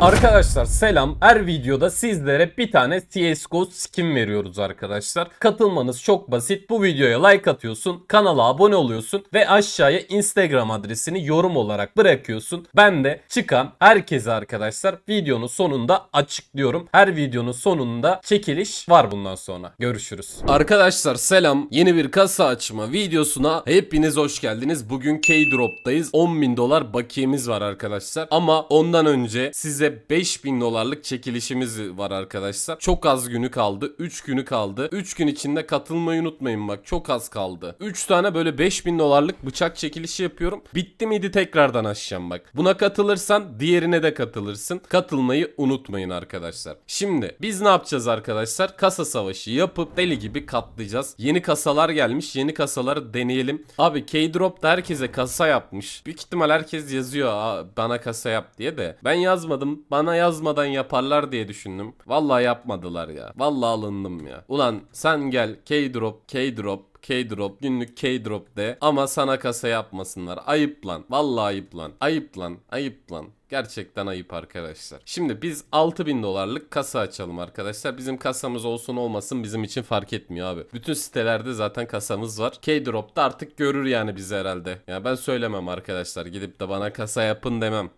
Arkadaşlar selam. Her videoda sizlere bir tane CSGO skin veriyoruz arkadaşlar. Katılmanız çok basit. Bu videoya like atıyorsun, kanala abone oluyorsun ve aşağıya Instagram adresini yorum olarak bırakıyorsun. Ben de çıkan herkese arkadaşlar videonun sonunda açıklıyorum. Her videonun sonunda çekiliş var bundan sonra. Görüşürüz. Arkadaşlar selam. Yeni bir kasa açma videosuna hepiniz hoş geldiniz. Bugün K-Drop'tayız. 10.000 dolar bakiyemiz var arkadaşlar. Ama ondan önce size bize 5000 dolarlık çekilişimiz var arkadaşlar. Çok az günü kaldı. 3 günü kaldı. 3 gün içinde katılmayı unutmayın bak. Çok az kaldı. 3 tane böyle 5000 dolarlık bıçak çekilişi yapıyorum. Bitti miydi tekrardan açacağım bak. Buna katılırsan diğerine de katılırsın. Katılmayı unutmayın arkadaşlar. Şimdi biz ne yapacağız arkadaşlar? Kasa savaşı yapıp deli gibi katlayacağız. Yeni kasalar gelmiş. Yeni kasaları deneyelim. Abi K-Drop da herkese kasa yapmış. Büyük ihtimal herkes yazıyor bana kasa yap diye de. Ben yazmadım bana yazmadan yaparlar diye düşündüm. Vallahi yapmadılar ya. Vallahi alındım ya. Ulan sen gel K-drop, K-drop, K-drop günlük K-drop de ama sana kasa yapmasınlar. Ayıp lan. Vallahi ayıp lan. Ayıp lan. Ayıp lan. Gerçekten ayıp arkadaşlar. Şimdi biz 6000 dolarlık kasa açalım arkadaşlar. Bizim kasamız olsun olmasın bizim için fark etmiyor abi. Bütün sitelerde zaten kasamız var. K-Drop'ta artık görür yani bizi herhalde. Ya yani ben söylemem arkadaşlar. Gidip de bana kasa yapın demem.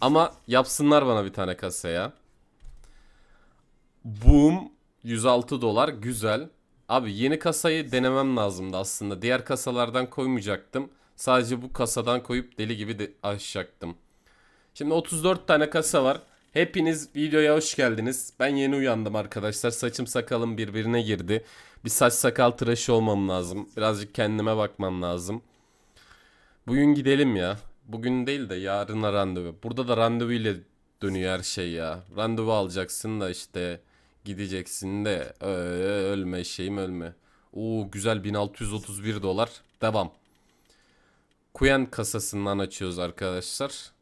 Ama yapsınlar bana bir tane kasaya. Boom 106 dolar güzel. Abi yeni kasayı denemem lazımdı aslında. Diğer kasalardan koymayacaktım. Sadece bu kasadan koyup deli gibi de açacaktım. Şimdi 34 tane kasa var. Hepiniz videoya hoş geldiniz. Ben yeni uyandım arkadaşlar. Saçım sakalım birbirine girdi. Bir saç sakal tıraşı olmam lazım. Birazcık kendime bakmam lazım. Bugün gidelim ya. Bugün değil de yarına randevu. Burada da randevu ile dönüyor her şey ya. Randevu alacaksın da işte gideceksin de ee, ölme şeyim ölme. Oo güzel 1631 dolar. Devam. Kuyen kasasından açıyoruz arkadaşlar.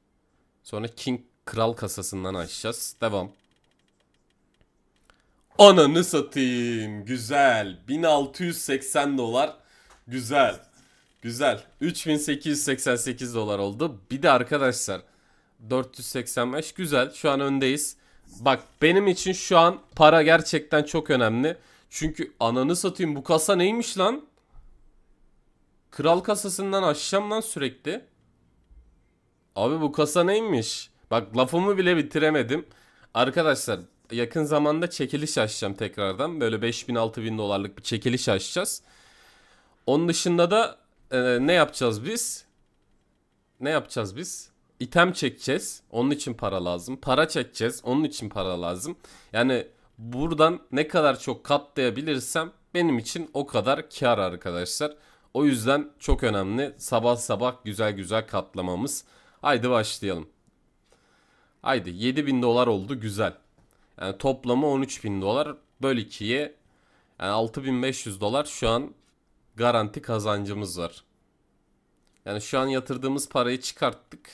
Sonra King Kral kasasından açacağız. Devam. Ananı satayım. Güzel. 1680 dolar. Güzel. Güzel. 3888 dolar oldu. Bir de arkadaşlar 485 güzel. Şu an öndeyiz. Bak benim için şu an para gerçekten çok önemli. Çünkü ananı satayım bu kasa neymiş lan? Kral kasasından aşacağım lan sürekli. Abi bu kasa neymiş? Bak lafımı bile bitiremedim. Arkadaşlar yakın zamanda çekiliş açacağım tekrardan. Böyle 5000-6000 dolarlık bir çekiliş açacağız. Onun dışında da e, ne yapacağız biz? Ne yapacağız biz? İtem çekeceğiz. Onun için para lazım. Para çekeceğiz. Onun için para lazım. Yani buradan ne kadar çok katlayabilirsem benim için o kadar kar arkadaşlar. O yüzden çok önemli sabah sabah güzel güzel katlamamız. Haydi başlayalım. Haydi 7000 dolar oldu güzel. Yani toplamı 13000 dolar böl 2'ye yani 6500 dolar şu an garanti kazancımız var. Yani şu an yatırdığımız parayı çıkarttık.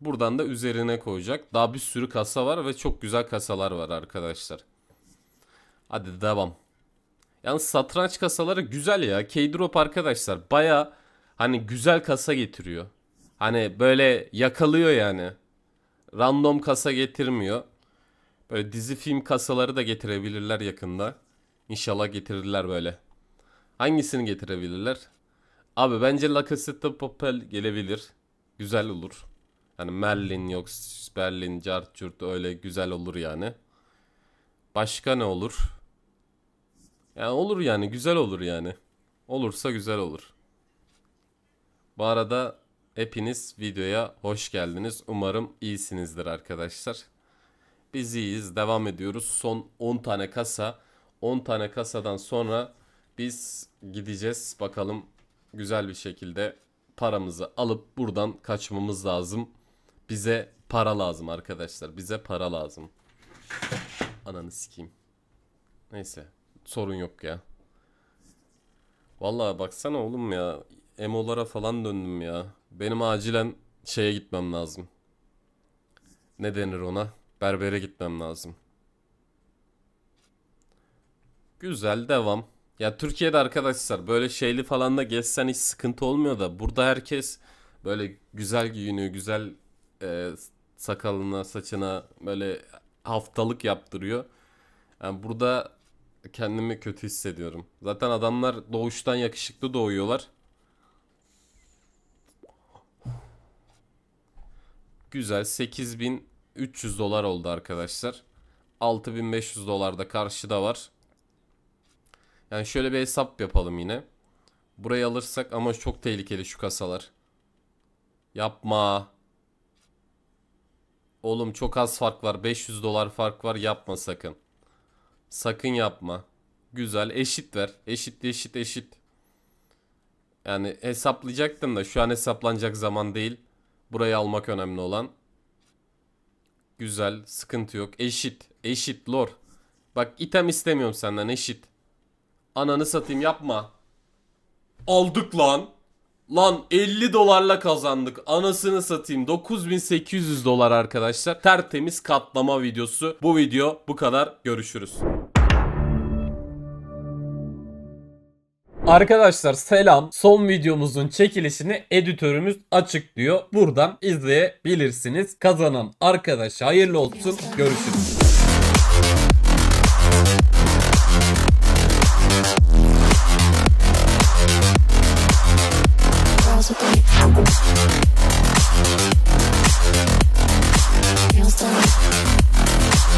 Buradan da üzerine koyacak. Daha bir sürü kasa var ve çok güzel kasalar var arkadaşlar. Hadi devam. Yani satranç kasaları güzel ya. Keydrop arkadaşlar baya hani güzel kasa getiriyor. Hani böyle yakalıyor yani. Random kasa getirmiyor. Böyle dizi film kasaları da getirebilirler yakında. İnşallah getirirler böyle. Hangisini getirebilirler? Abi bence Lacazette Popel gelebilir. Güzel olur. Yani Merlin yok Berlin, Cartcurt öyle güzel olur yani. Başka ne olur? Yani olur yani güzel olur yani. Olursa güzel olur. Bu arada hepiniz videoya hoş geldiniz. Umarım iyisinizdir arkadaşlar. Biz iyiyiz. Devam ediyoruz. Son 10 tane kasa. 10 tane kasadan sonra biz gideceğiz bakalım güzel bir şekilde paramızı alıp buradan kaçmamız lazım. Bize para lazım arkadaşlar. Bize para lazım. Ananı sikeyim. Neyse sorun yok ya. Vallahi baksana oğlum ya. Emolara falan döndüm ya. Benim acilen şeye gitmem lazım. Ne denir ona? Berbere gitmem lazım. Güzel devam. Ya Türkiye'de arkadaşlar böyle şeyli falan da gezsen hiç sıkıntı olmuyor da burada herkes böyle güzel giyiniyor, güzel e, sakalına, saçına böyle haftalık yaptırıyor. Yani burada kendimi kötü hissediyorum. Zaten adamlar doğuştan yakışıklı doğuyorlar. Güzel 8300 dolar oldu arkadaşlar. 6500 dolar da karşıda var. Yani şöyle bir hesap yapalım yine. Burayı alırsak ama çok tehlikeli şu kasalar. Yapma. Oğlum çok az fark var. 500 dolar fark var. Yapma sakın. Sakın yapma. Güzel. Eşit ver. Eşit eşit eşit. Yani hesaplayacaktım da şu an hesaplanacak zaman değil. Burayı almak önemli olan. Güzel. Sıkıntı yok. Eşit. Eşit lor. Bak item istemiyorum senden eşit. Ananı satayım yapma. Aldık lan. Lan 50 dolarla kazandık. Anasını satayım. 9800 dolar arkadaşlar. Tertemiz katlama videosu. Bu video bu kadar. Görüşürüz. Arkadaşlar selam. Son videomuzun çekilişini editörümüz açıklıyor. Buradan izleyebilirsiniz. Kazanan arkadaş hayırlı olsun. Görüşürüz.